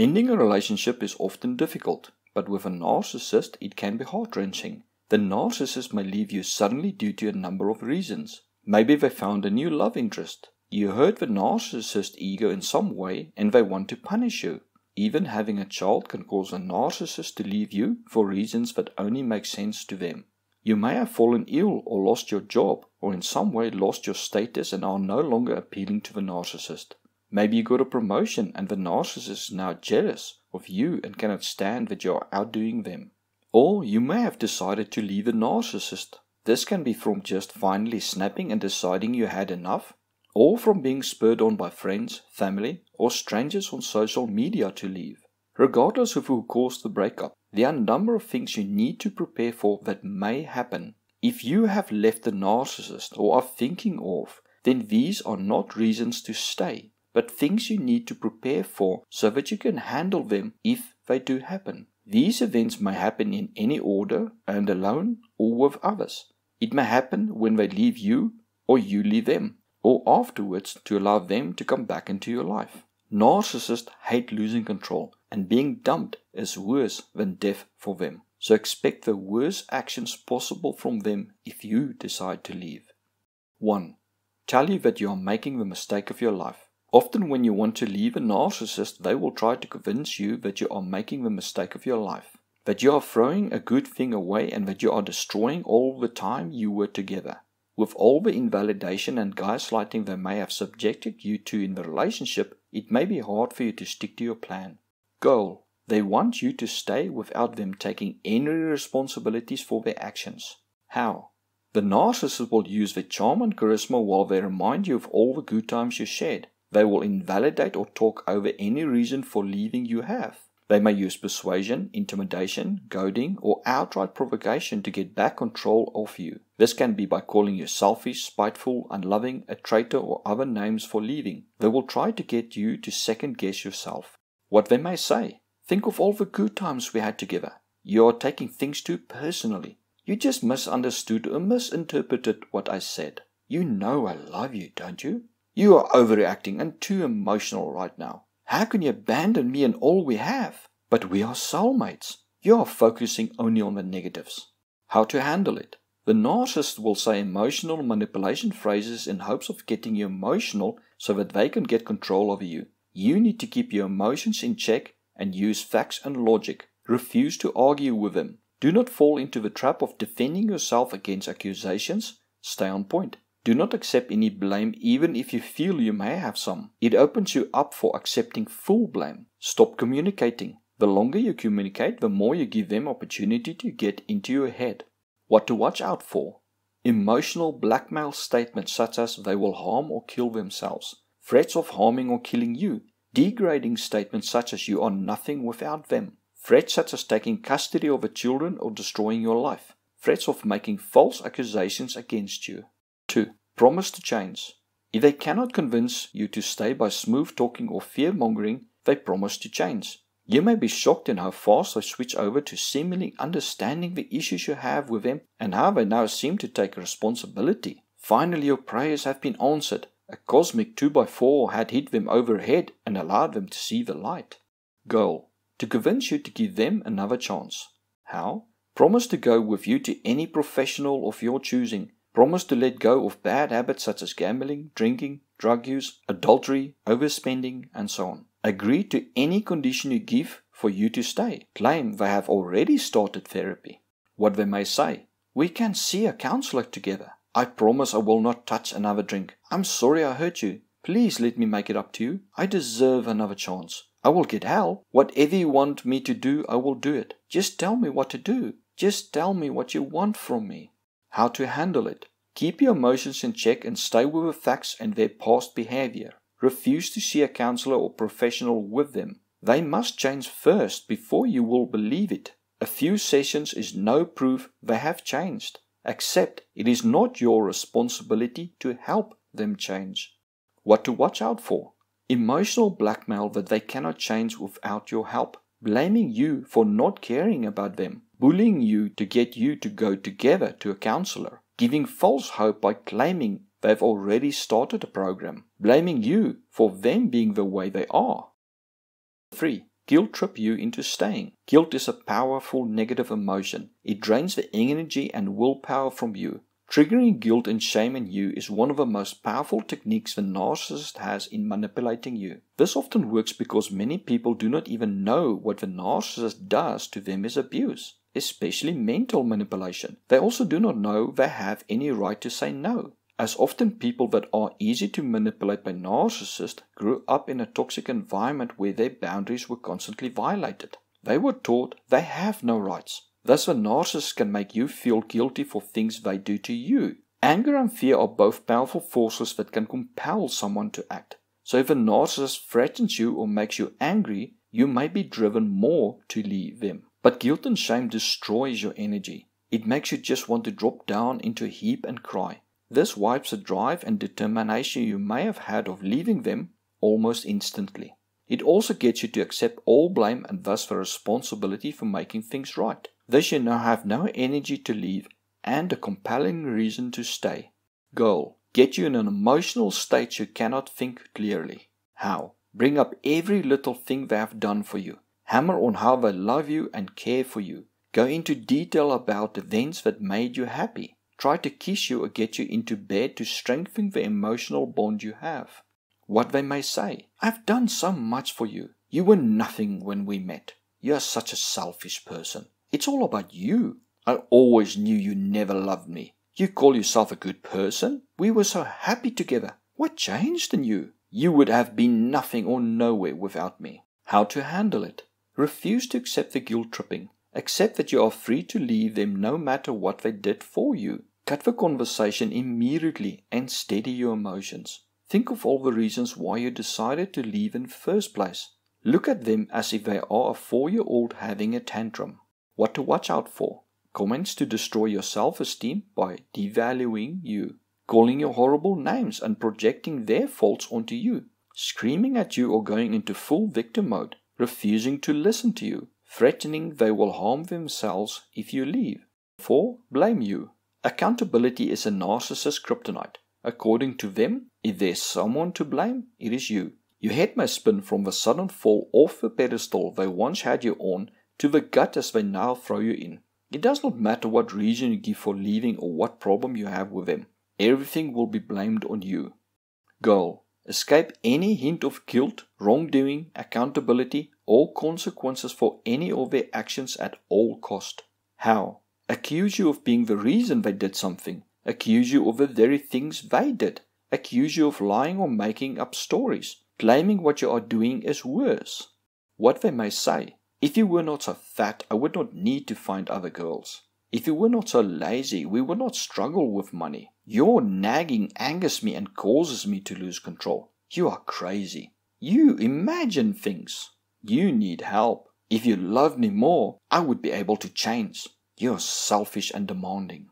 Ending a relationship is often difficult, but with a narcissist it can be heart-wrenching. The narcissist may leave you suddenly due to a number of reasons. Maybe they found a new love interest. You hurt the narcissist ego in some way and they want to punish you. Even having a child can cause a narcissist to leave you for reasons that only make sense to them. You may have fallen ill or lost your job, or in some way lost your status and are no longer appealing to the narcissist. Maybe you got a promotion and the narcissist is now jealous of you and cannot stand that you are outdoing them. Or you may have decided to leave the narcissist. This can be from just finally snapping and deciding you had enough, or from being spurred on by friends, family, or strangers on social media to leave. Regardless of who caused the breakup, there are a number of things you need to prepare for that may happen. If you have left the narcissist or are thinking of, then these are not reasons to stay but things you need to prepare for so that you can handle them if they do happen. These events may happen in any order and alone or with others. It may happen when they leave you or you leave them, or afterwards to allow them to come back into your life. Narcissists hate losing control, and being dumped is worse than death for them. So expect the worst actions possible from them if you decide to leave. 1. Tell you that you are making the mistake of your life. Often, when you want to leave a narcissist, they will try to convince you that you are making the mistake of your life, that you are throwing a good thing away, and that you are destroying all the time you were together. With all the invalidation and gaslighting they may have subjected you to in the relationship, it may be hard for you to stick to your plan. Goal They want you to stay without them taking any responsibilities for their actions. How? The narcissist will use their charm and charisma while they remind you of all the good times you shared. They will invalidate or talk over any reason for leaving you have. They may use persuasion, intimidation, goading, or outright provocation to get back control of you. This can be by calling you selfish, spiteful, unloving, a traitor, or other names for leaving. They will try to get you to second guess yourself. What they may say Think of all the good times we had together. You are taking things too personally. You just misunderstood or misinterpreted what I said. You know I love you, don't you? You are overreacting and too emotional right now. How can you abandon me and all we have? But we are soulmates. You are focusing only on the negatives. How to handle it? The narcissist will say emotional manipulation phrases in hopes of getting you emotional so that they can get control over you. You need to keep your emotions in check and use facts and logic. Refuse to argue with them. Do not fall into the trap of defending yourself against accusations. Stay on point. Do not accept any blame even if you feel you may have some. It opens you up for accepting full blame. Stop communicating. The longer you communicate, the more you give them opportunity to get into your head. What to watch out for. Emotional blackmail statements such as they will harm or kill themselves. Threats of harming or killing you. Degrading statements such as you are nothing without them. Threats such as taking custody of the children or destroying your life. Threats of making false accusations against you. 2. Promise to change. If they cannot convince you to stay by smooth talking or fear mongering, they promise to change. You may be shocked in how fast they switch over to seemingly understanding the issues you have with them and how they now seem to take responsibility. Finally, your prayers have been answered. A cosmic 2x4 had hit them overhead and allowed them to see the light. Goal To convince you to give them another chance. How? Promise to go with you to any professional of your choosing promise to let go of bad habits such as gambling, drinking, drug use, adultery, overspending, and so on. Agree to any condition you give for you to stay. Claim they have already started therapy. What they may say, we can see a counselor together. I promise I will not touch another drink. I'm sorry I hurt you. Please let me make it up to you. I deserve another chance. I will get help. Whatever you want me to do, I will do it. Just tell me what to do. Just tell me what you want from me how to handle it. Keep your emotions in check and stay with the facts and their past behavior. Refuse to see a counselor or professional with them. They must change first before you will believe it. A few sessions is no proof they have changed. Accept it is not your responsibility to help them change. What to watch out for? Emotional blackmail that they cannot change without your help blaming you for not caring about them, bullying you to get you to go together to a counselor, giving false hope by claiming they've already started a program, blaming you for them being the way they are. 3. Guilt trip you into staying. Guilt is a powerful negative emotion. It drains the energy and willpower from you Triggering guilt and shame in you is one of the most powerful techniques the narcissist has in manipulating you. This often works because many people do not even know what the narcissist does to them is abuse, especially mental manipulation. They also do not know they have any right to say no. As often people that are easy to manipulate by narcissists grew up in a toxic environment where their boundaries were constantly violated. They were taught they have no rights, Thus, a narcissist can make you feel guilty for things they do to you. Anger and fear are both powerful forces that can compel someone to act. So, if a narcissist threatens you or makes you angry, you may be driven more to leave them. But guilt and shame destroys your energy. It makes you just want to drop down into a heap and cry. This wipes the drive and determination you may have had of leaving them almost instantly. It also gets you to accept all blame and thus the responsibility for making things right. Thus you now have no energy to leave and a compelling reason to stay. Goal Get you in an emotional state you cannot think clearly. How? Bring up every little thing they have done for you. Hammer on how they love you and care for you. Go into detail about events that made you happy. Try to kiss you or get you into bed to strengthen the emotional bond you have. What they may say I've done so much for you. You were nothing when we met. You are such a selfish person. It's all about you. I always knew you never loved me. You call yourself a good person. We were so happy together. What changed in you? You would have been nothing or nowhere without me. How to handle it? Refuse to accept the guilt tripping. Accept that you are free to leave them no matter what they did for you. Cut the conversation immediately and steady your emotions. Think of all the reasons why you decided to leave in the first place. Look at them as if they are a four year old having a tantrum. What to watch out for? Comments to destroy your self esteem by devaluing you, calling you horrible names and projecting their faults onto you, screaming at you or going into full victim mode, refusing to listen to you, threatening they will harm themselves if you leave. 4. Blame you. Accountability is a narcissist kryptonite. According to them, if there's someone to blame, it is you. Your head may spin from the sudden fall off the pedestal they once had you on to the gut as they now throw you in. It does not matter what reason you give for leaving or what problem you have with them. Everything will be blamed on you. Goal. Escape any hint of guilt, wrongdoing, accountability, or consequences for any of their actions at all cost. How? Accuse you of being the reason they did something. Accuse you of the very things they did. Accuse you of lying or making up stories, claiming what you are doing is worse. What they may say, if you were not so fat, I would not need to find other girls. If you were not so lazy, we would not struggle with money. Your nagging angers me and causes me to lose control. You are crazy. You imagine things. You need help. If you loved me more, I would be able to change. You are selfish and demanding.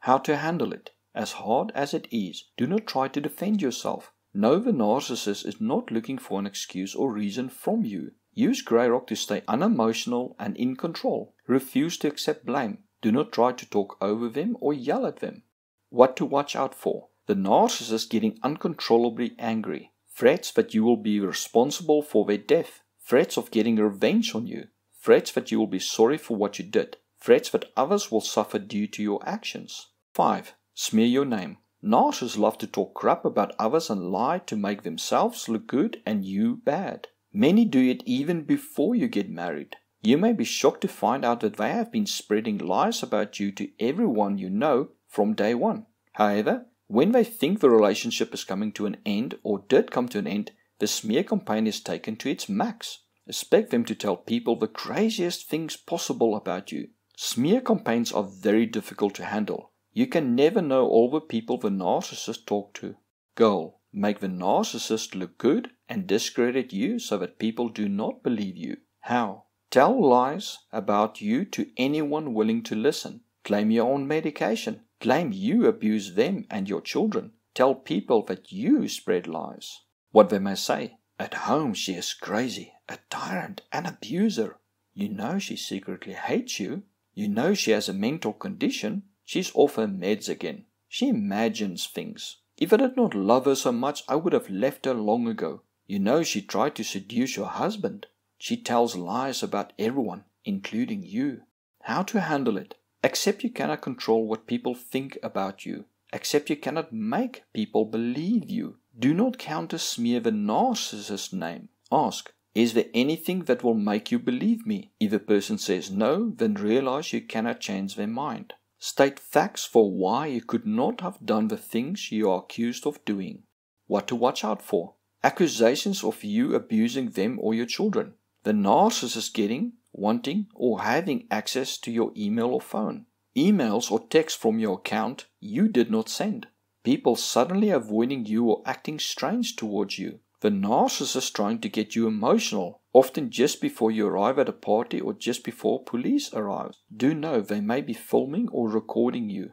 How to handle it? As hard as it is, do not try to defend yourself. Know the narcissist is not looking for an excuse or reason from you. Use grey rock to stay unemotional and in control. Refuse to accept blame. Do not try to talk over them or yell at them. What to watch out for. The narcissist getting uncontrollably angry. Threats that you will be responsible for their death. Threats of getting revenge on you. Threats that you will be sorry for what you did. Threats that others will suffer due to your actions. 5. Smear your name. Narcissists love to talk crap about others and lie to make themselves look good and you bad. Many do it even before you get married. You may be shocked to find out that they have been spreading lies about you to everyone you know from day one. However, when they think the relationship is coming to an end or did come to an end, the smear campaign is taken to its max. Expect them to tell people the craziest things possible about you. Smear campaigns are very difficult to handle. You can never know all the people the narcissist talked to. Goal Make the narcissist look good and discredit you so that people do not believe you. How? Tell lies about you to anyone willing to listen. Claim your own medication. Claim you abuse them and your children. Tell people that you spread lies. What they may say. At home she is crazy, a tyrant, an abuser. You know she secretly hates you. You know she has a mental condition. She's off her meds again. She imagines things. If I did not love her so much, I would have left her long ago. You know she tried to seduce your husband. She tells lies about everyone, including you. How to handle it? Except you cannot control what people think about you. Except you cannot make people believe you. Do not counter smear the narcissist's name. Ask, is there anything that will make you believe me? If a person says no, then realize you cannot change their mind. State facts for why you could not have done the things you are accused of doing. What to watch out for. Accusations of you abusing them or your children. The narcissist getting, wanting, or having access to your email or phone. Emails or texts from your account you did not send. People suddenly avoiding you or acting strange towards you. The narcissist trying to get you emotional often just before you arrive at a party or just before police arrives. Do know they may be filming or recording you.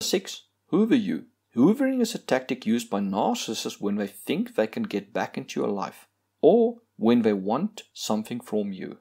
6. Hoover you. Hoovering is a tactic used by narcissists when they think they can get back into your life or when they want something from you.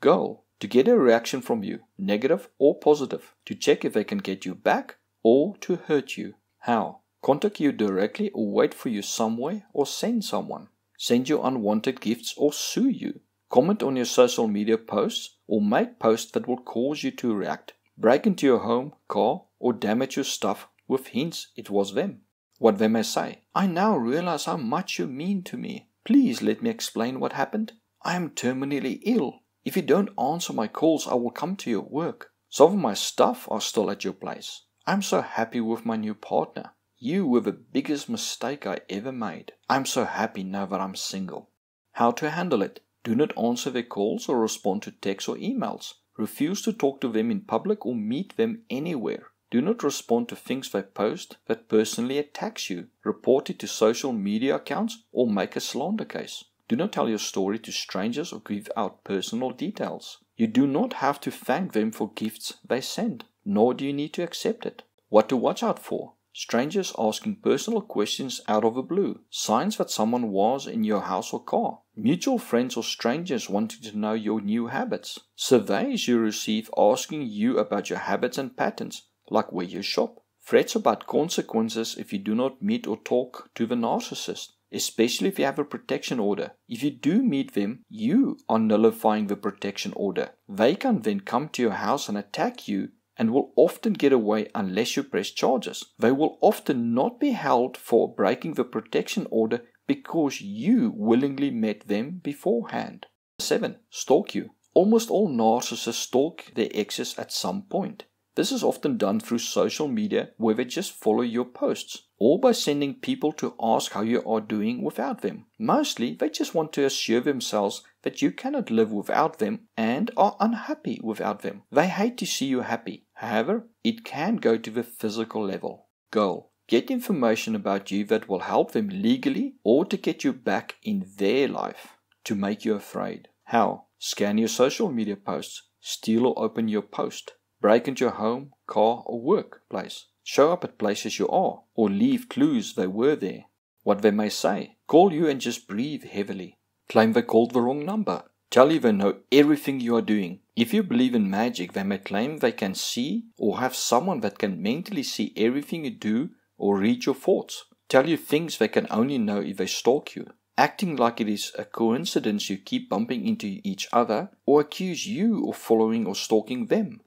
Goal to get a reaction from you, negative or positive, to check if they can get you back or to hurt you. How? Contact you directly or wait for you somewhere or send someone send you unwanted gifts, or sue you. Comment on your social media posts or make posts that will cause you to react, break into your home, car, or damage your stuff with hints it was them. What they may say. I now realize how much you mean to me. Please let me explain what happened. I am terminally ill. If you don't answer my calls, I will come to your work. Some of my stuff are still at your place. I'm so happy with my new partner. You were the biggest mistake I ever made. I'm so happy now that I'm single. How to handle it? Do not answer their calls or respond to texts or emails. Refuse to talk to them in public or meet them anywhere. Do not respond to things they post that personally attacks you. Report it to social media accounts or make a slander case. Do not tell your story to strangers or give out personal details. You do not have to thank them for gifts they send, nor do you need to accept it. What to watch out for? strangers asking personal questions out of the blue, signs that someone was in your house or car, mutual friends or strangers wanting to know your new habits, surveys you receive asking you about your habits and patterns, like where you shop, threats about consequences if you do not meet or talk to the narcissist. Especially if you have a protection order. If you do meet them, you are nullifying the protection order. They can then come to your house and attack you and will often get away unless you press charges. They will often not be held for breaking the protection order because you willingly met them beforehand. 7. Stalk you. Almost all narcissists stalk their exes at some point. This is often done through social media where they just follow your posts or by sending people to ask how you are doing without them. Mostly, they just want to assure themselves that you cannot live without them and are unhappy without them. They hate to see you happy. However, it can go to the physical level. Goal. Get information about you that will help them legally or to get you back in their life to make you afraid. How? Scan your social media posts, steal or open your post, break into your home, car, or workplace, show up at places you are, or leave clues they were there. What they may say, call you and just breathe heavily, claim they called the wrong number, Taliban know everything you are doing. If you believe in magic, they may claim they can see or have someone that can mentally see everything you do or read your thoughts. Tell you things they can only know if they stalk you. Acting like it is a coincidence you keep bumping into each other or accuse you of following or stalking them.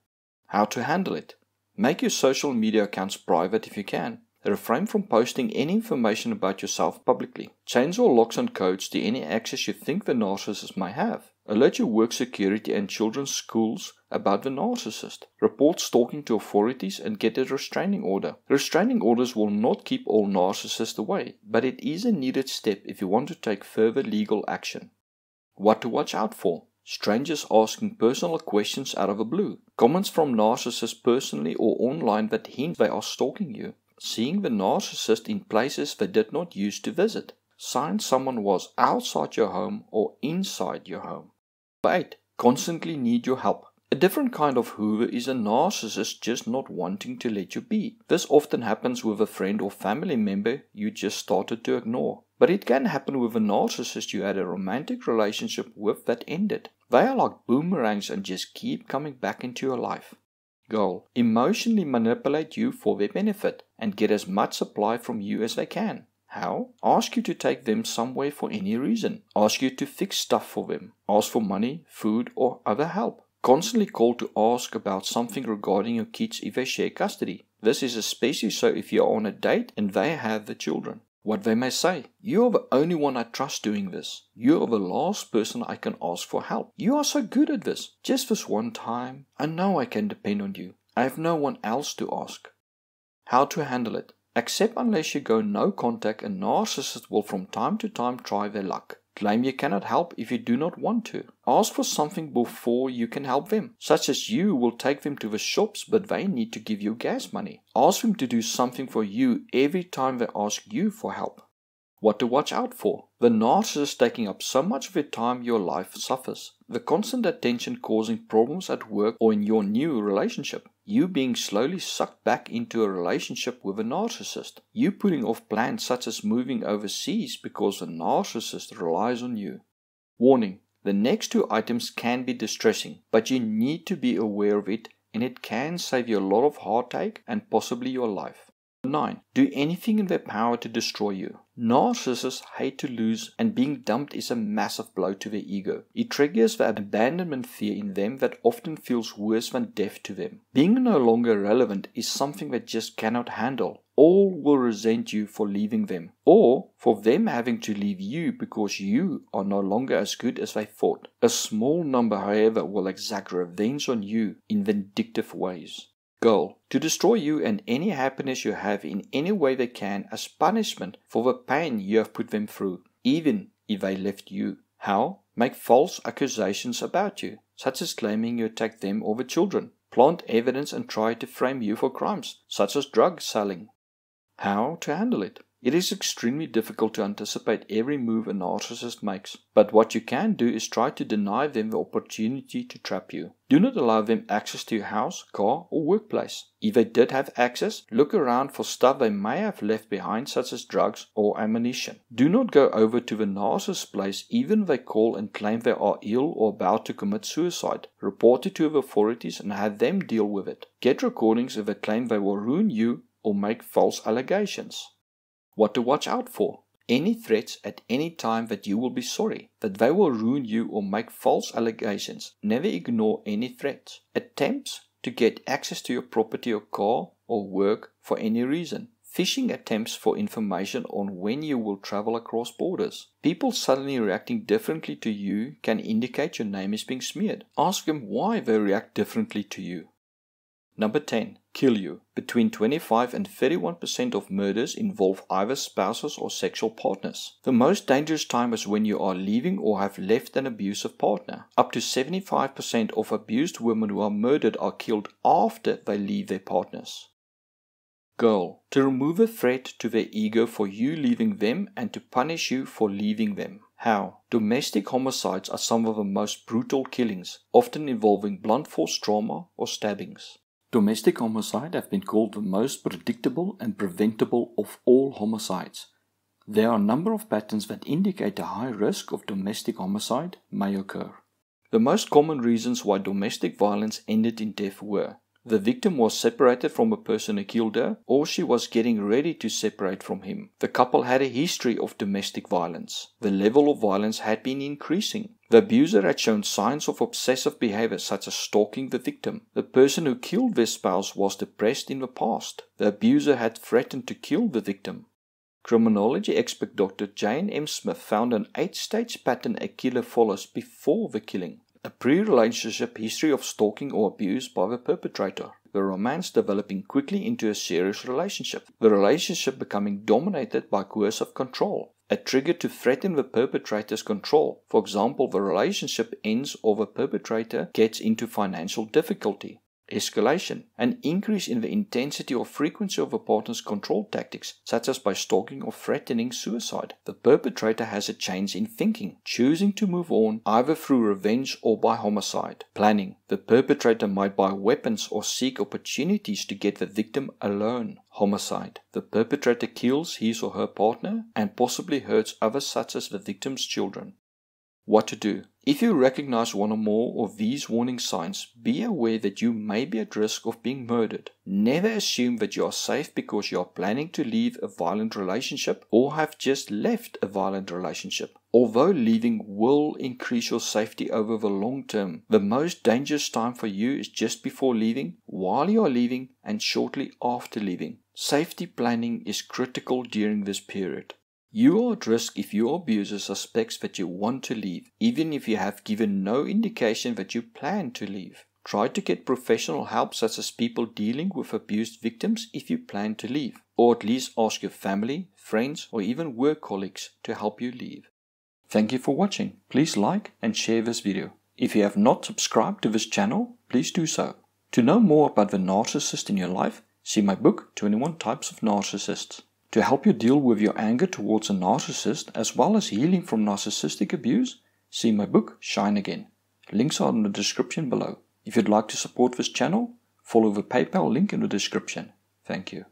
How to handle it. Make your social media accounts private if you can. Refrain from posting any information about yourself publicly. Chains or locks on codes to any access you think the narcissist may have. Alert your work security and children's schools about the narcissist. Report stalking to authorities and get a restraining order. Restraining orders will not keep all narcissists away, but it is a needed step if you want to take further legal action. What to watch out for. Strangers asking personal questions out of the blue. Comments from narcissists personally or online that hint they are stalking you seeing the narcissist in places they did not used to visit, signs someone was outside your home or inside your home. 8. Constantly need your help. A different kind of hoover is a narcissist just not wanting to let you be. This often happens with a friend or family member you just started to ignore. But it can happen with a narcissist you had a romantic relationship with that ended. They are like boomerangs and just keep coming back into your life goal emotionally manipulate you for their benefit and get as much supply from you as they can. How? Ask you to take them somewhere for any reason. Ask you to fix stuff for them. Ask for money, food, or other help. Constantly call to ask about something regarding your kids if they share custody. This is especially so if you are on a date and they have the children what they may say. You're the only one I trust doing this. You're the last person I can ask for help. You are so good at this. Just this one time, I know I can depend on you. I have no one else to ask. How to handle it? Except unless you go no contact, a narcissist will from time to time try their luck. Claim you cannot help if you do not want to. Ask for something before you can help them, such as you will take them to the shops but they need to give you gas money. Ask them to do something for you every time they ask you for help. What to watch out for? The narcissist taking up so much of your time your life suffers. The constant attention causing problems at work or in your new relationship. You being slowly sucked back into a relationship with a narcissist. You putting off plans such as moving overseas because the narcissist relies on you. Warning. The next two items can be distressing, but you need to be aware of it and it can save you a lot of heartache and possibly your life. 9. Do anything in their power to destroy you. Narcissists hate to lose, and being dumped is a massive blow to their ego. It triggers the abandonment fear in them that often feels worse than death to them. Being no longer relevant is something they just cannot handle. All will resent you for leaving them, or for them having to leave you because you are no longer as good as they thought. A small number, however, will exact revenge on you in vindictive ways goal to destroy you and any happiness you have in any way they can as punishment for the pain you have put them through, even if they left you. How? Make false accusations about you, such as claiming you attacked them or the children. Plant evidence and try to frame you for crimes, such as drug selling. How to handle it? It is extremely difficult to anticipate every move a narcissist makes, but what you can do is try to deny them the opportunity to trap you. Do not allow them access to your house, car, or workplace. If they did have access, look around for stuff they may have left behind, such as drugs or ammunition. Do not go over to the narcissist's place even if they call and claim they are ill or about to commit suicide. Report it to the authorities and have them deal with it. Get recordings if they claim they will ruin you or make false allegations what to watch out for. Any threats at any time that you will be sorry, that they will ruin you or make false allegations. Never ignore any threats. Attempts to get access to your property or car or work for any reason. Phishing attempts for information on when you will travel across borders. People suddenly reacting differently to you can indicate your name is being smeared. Ask them why they react differently to you. Number 10. Kill you. Between 25 and 31% of murders involve either spouses or sexual partners. The most dangerous time is when you are leaving or have left an abusive partner. Up to 75% of abused women who are murdered are killed after they leave their partners. Goal. To remove a threat to their ego for you leaving them and to punish you for leaving them. How? Domestic homicides are some of the most brutal killings, often involving blunt force trauma or stabbings. Domestic homicide have been called the most predictable and preventable of all homicides. There are a number of patterns that indicate a high risk of domestic homicide may occur. The most common reasons why domestic violence ended in death were the victim was separated from a person who killed her, or she was getting ready to separate from him. The couple had a history of domestic violence. The level of violence had been increasing. The abuser had shown signs of obsessive behavior such as stalking the victim. The person who killed their spouse was depressed in the past. The abuser had threatened to kill the victim. Criminology expert Dr. Jane M. Smith found an eight-stage pattern a killer follows before the killing. A pre-relationship history of stalking or abuse by the perpetrator. The romance developing quickly into a serious relationship. The relationship becoming dominated by coercive control a trigger to threaten the perpetrator's control. For example, the relationship ends or the perpetrator gets into financial difficulty escalation, an increase in the intensity or frequency of a partner's control tactics, such as by stalking or threatening suicide. The perpetrator has a change in thinking, choosing to move on either through revenge or by homicide. Planning. The perpetrator might buy weapons or seek opportunities to get the victim alone. Homicide. The perpetrator kills his or her partner and possibly hurts others such as the victim's children what to do. If you recognize one or more of these warning signs, be aware that you may be at risk of being murdered. Never assume that you are safe because you are planning to leave a violent relationship or have just left a violent relationship. Although leaving will increase your safety over the long term, the most dangerous time for you is just before leaving, while you are leaving, and shortly after leaving. Safety planning is critical during this period. You are at risk if your abuser suspects that you want to leave, even if you have given no indication that you plan to leave. Try to get professional help such as people dealing with abused victims if you plan to leave, or at least ask your family, friends, or even work colleagues to help you leave. Thank you for watching. Please like and share this video. If you have not subscribed to this channel, please do so. To know more about the narcissist in your life, see my book 21 Types of Narcissists to help you deal with your anger towards a narcissist as well as healing from narcissistic abuse, see my book Shine Again. Links are in the description below. If you'd like to support this channel, follow the PayPal link in the description. Thank you.